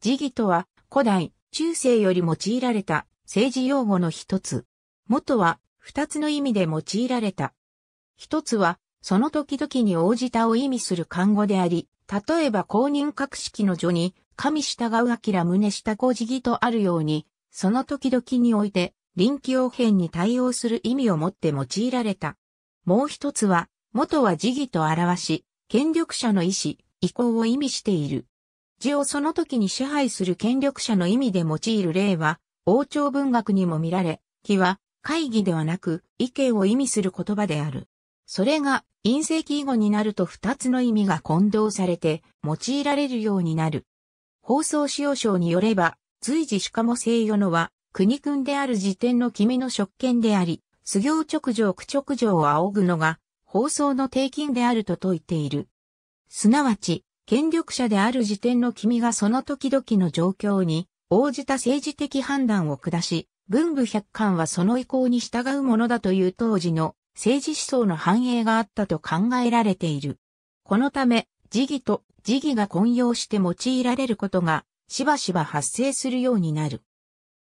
時義とは古代、中世より用いられた政治用語の一つ。元は二つの意味で用いられた。一つは、その時々に応じたを意味する漢語であり、例えば公認格式の序に、神従う明宗下小辞義とあるように、その時々において、臨機応変に対応する意味を持って用いられた。もう一つは、元は時義と表し、権力者の意思、意向を意味している。字をその時に支配する権力者の意味で用いる例は、王朝文学にも見られ、木は会議ではなく意見を意味する言葉である。それが、陰性記号になると二つの意味が混同されて、用いられるようになる。放送使用省によれば、随時しかも西与のは、国君である時点の君の職権であり、修行直上苦直上を仰ぐのが、放送の定金であると説いている。すなわち、権力者である時点の君がその時々の状況に応じた政治的判断を下し、文武百官はその意向に従うものだという当時の政治思想の反映があったと考えられている。このため、時義と時義が混用して用いられることがしばしば発生するようになる。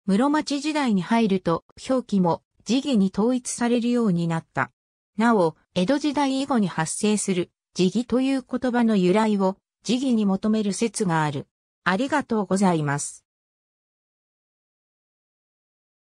室町時代に入ると表記も時義に統一されるようになった。なお、江戸時代以後に発生する時義という言葉の由来を辞義に求める説がある。ありがとうございます。